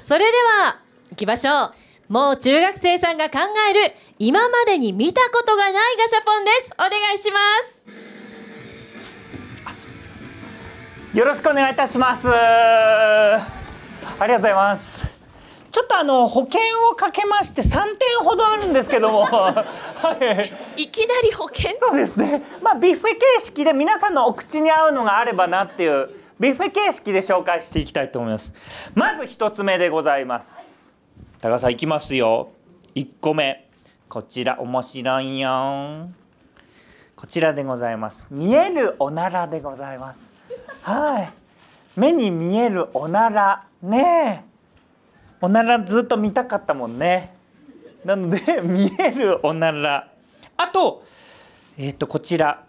それでは行きましょうもう中学生さんが考える今までに見たことがないガシャポンですお願いしますよろしくお願いいたしますありがとうございますちょっとあの保険をかけまして3点ほどあるんですけども、はい、いきなり保険そうですねまあビュッフェ形式で皆さんのお口に合うのがあればなっていうビュッフェ形式で紹介していきたいと思いますまず一つ目でございます高さんいきますよ一個目こちら面白いよこちらでございます見えるおならでございますはい目に見えるおならねおならずっと見たかったもんねなので 見えるおならあとえっ、ー、とこちら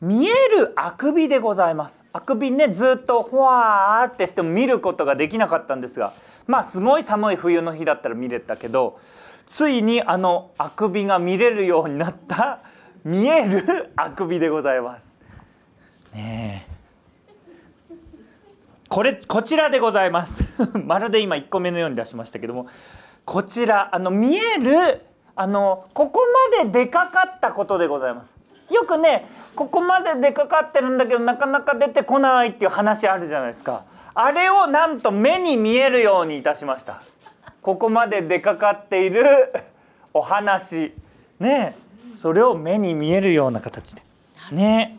見えるあくびでございますあくびねずっとほわーってしても見ることができなかったんですがまあすごい寒い冬の日だったら見れたけどついにあのあくびが見れるようになった見えるあくびでございます。ねこれこちらでございます まるで今1個目のように出しましたけどもこちらあの見えるあのここまででかかったことでございますよくねここまで出かかってるんだけどなかなか出てこないっていう話あるじゃないですかあれをなんと目に見えるようにいたしましたここまで出かかっている お話ねそれを目に見えるような形でね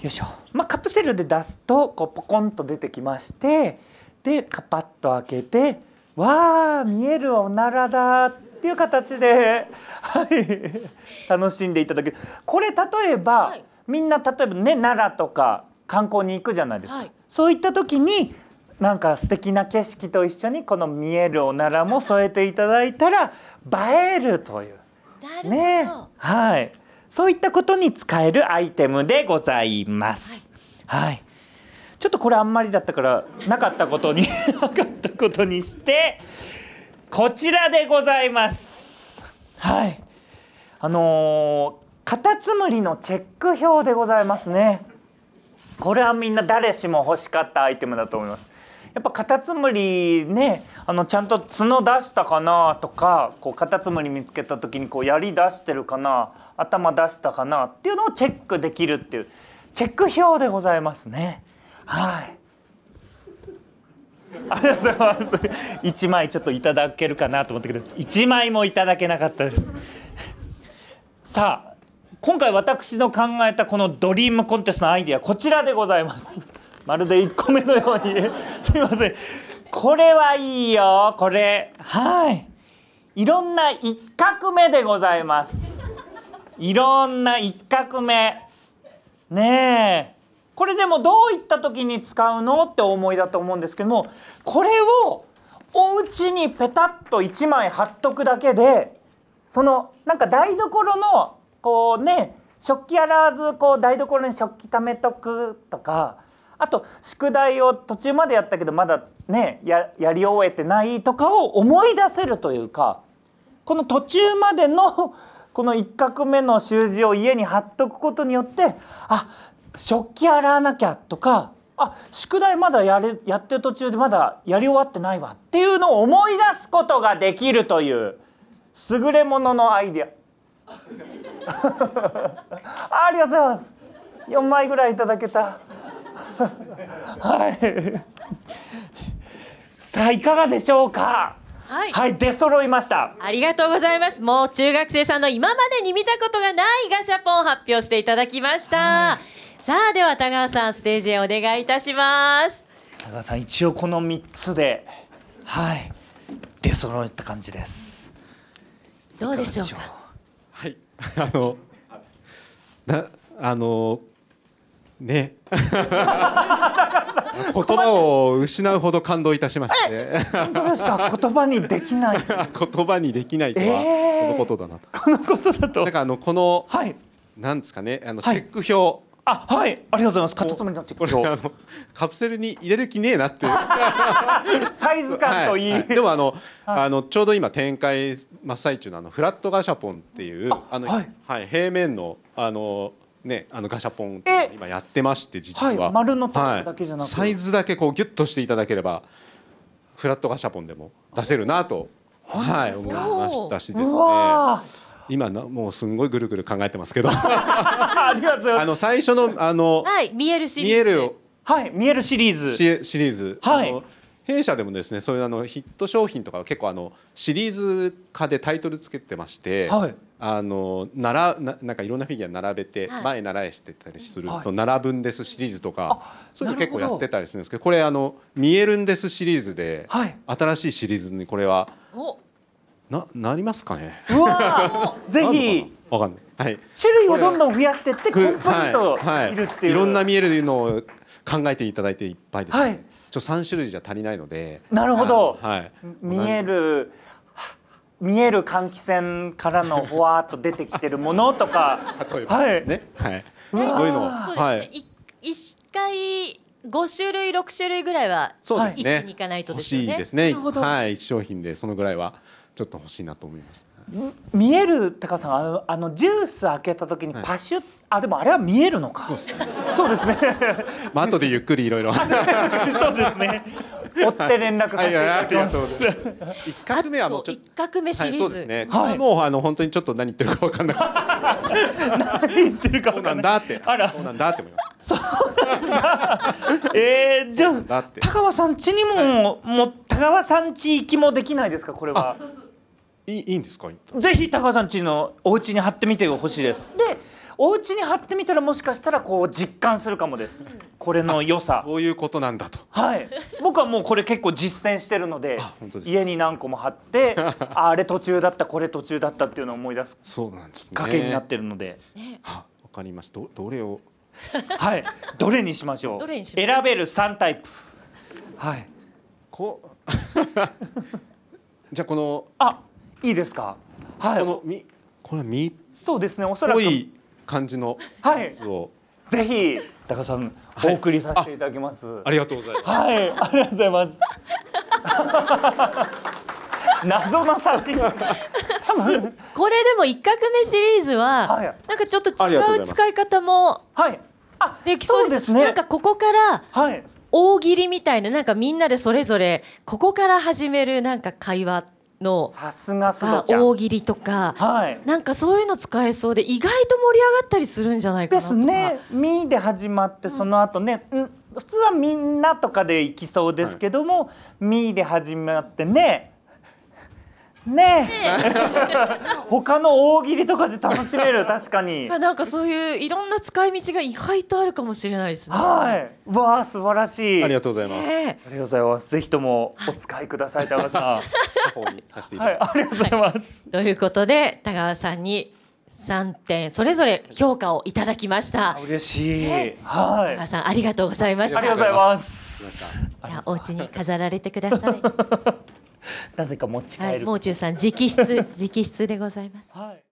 よいしょ、まあ、カプセルで出すとこうポコンと出てきましてでカパッと開けて「わあ見えるおならだ」ってっていう形で、はい、楽しんでいただけるこれ例えば、はい、みんな例えばね奈良とか観光に行くじゃないですか、はい、そういった時になんか素敵な景色と一緒にこの見えるおならも 添えていただいたら映えるというねはい、そういったことに使えるアイテムでございます。はい、はい、ちょっとこれあんまりだったからなかったことに なかったことにしてこちらでございますはいあのー、カタツムリのチェック表でございますねこれはみんな誰しも欲しかったアイテムだと思いますやっぱカタツムリねあのちゃんと角出したかなとかこうカタツムリ見つけた時にこう槍出してるかな頭出したかなっていうのをチェックできるっていうチェック表でございますねはいありがとうございます一枚ちょっといただけるかなと思ったけど一枚もいただけなかったですさあ今回私の考えたこのドリームコンテストのアイディアこちらでございますまるで1個目のようにすいませんこれはいいよこれはいいろんな一画目でございますいろんな一画目ねえこれでもどういった時に使うのって思いだと思うんですけどもこれをお家にペタッと1枚貼っとくだけでそのなんか台所のこうね食器洗わずこう台所に食器ためとくとかあと宿題を途中までやったけどまだねやり終えてないとかを思い出せるというかこの途中までのこの1画目の習字を家に貼っとくことによってあ食器洗わなきゃとかあ宿題まだやれやってる途中でまだやり終わってないわっていうのを思い出すことができるという優れもののアイディア ありがとうございます4枚ぐらいいただけた はいさあいかがでしょうかはい、はい、出揃いましたありがとうございますもう中学生さんの今までに見たことがないガシャポン発表していただきました、はいさあでは田川さんステージへお願いいたします田川さん一応この3つではい出揃えた感じですどうでしょうはい あのなあのね 言葉を失うほど感動いたしまして本当ですか 言葉にできない言葉にできないとは、このことだなとこのことだとなんかあのこの、はい、なんですかねあの、チェック表あはいありがとうございますカタツムリのチップあのカプセルに入れる気ねえなっていう。サイズ感といい、はいはい、でもあのはい、あのちょうど今展開真っ最中のあのフラットガシャポンっていうあの、はい平面のあのね、あのガシャポン今やってまして実は、丸のタイプだけじゃなくて、サイズだけこうギュッとしていただければフラットガシャポンでも出せるなとはい、思いましたしですね。今のもうすんごいぐるぐる考えてますけどありがとうございますあの最初のあの、はい、見えるシリーズはい見えるシリーズシリーズはい弊社でもですねそういうあのヒット商品とかは結構あのシリーズ化でタイトルつけてまして、はい、あのならななんかいろんなフィギュア並べて、前習いしてたりする、はい、その並ぶんですシリーズとかそういうの結構やってたりするんですけどこれあの見えるんですシリーズで、はい、新しいシリーズにこれは。おななりますかね。ぜひ。わかんない。はい。種類をどんどん増やしてってコンプリートいるっていう、いろんな見えるのを考えていただいていっぱいです、はい。ちょ三種類じゃ足りないので。なるほど。はい。見える。見える換気扇からのほわっと出てきてるものとか。例えばですね。はい。ういうの。はい。一回五種類六種類ぐらいは。そうですね。いかないとですね。欲しいですね。はい、商品でそのぐらいは。ちょっと欲しいなと思いまし見える高さんあのあのジュース開けた時にパシュッ、はい、あでもあれは見えるのかそうですね まあ後でゆっくりいろいろ そうですね追って連絡させていただきます。一画目はもう一画目シリーズ、はい、そうですね。はい、もうあの本当にちょっと何言ってるかわかんない。何言ってるか分かんない。なんだって。あら。そうなんだって思いました。そうなんだ。えー、じゃあ高和さん家にも、もう高和さん行きもできないですかこれは。いいんですかぜひ高さんちのお家に貼ってみてほしいですでお家に貼ってみたらもしかしたらこう実感するかもですこれの良さそういうことなんだとはい僕はもうこれ結構実践してるので家に何個も貼って あれ途中だったこれ途中だったっていうのを思い出すそうなんです、きっかけになってるので、ね、はわかりましたどどれを はいどれにしましょう選べる3タイプはいこう じゃあこのあいいですか。はい。このみこれみそうですね。おそらく感じのはい、ぜひ高さん、お送りさせていただきます。ありがとうございます。はい、ありがとうございます。謎の写真。これでも一画目シリーズは、はい、なんかちょっと違う使い方もはい。できそうです,、ね。なんかここから、はい、大喜利みたいななんかみんなでそれぞれここから始めるなんか会話。のさすが大喜利とか、はい、なんかそういうの使えそうで意外と盛り上がったりするんじゃないかなですね「み」で始まってその後ね、うん、普通は「みんな」とかでいきそうですけども「み、はい」で始まってねねえ他の大喜利とかで楽しめる 確かになんかそういういろんな使い道が意外とあるかもしれないですねはいわあ素晴らしいありがとうございます、ありがとうございますぜひともお使いください田川さん方にさせていただきます、はい、ありがとうございます、はい、ということで田川さんに3点それぞれ評価をいただきました嬉しい、はいさんありがとうございましたありがとうございますお家に飾られてください なぜか持ち帰る、はい、もう中さん直筆直筆でございます。はい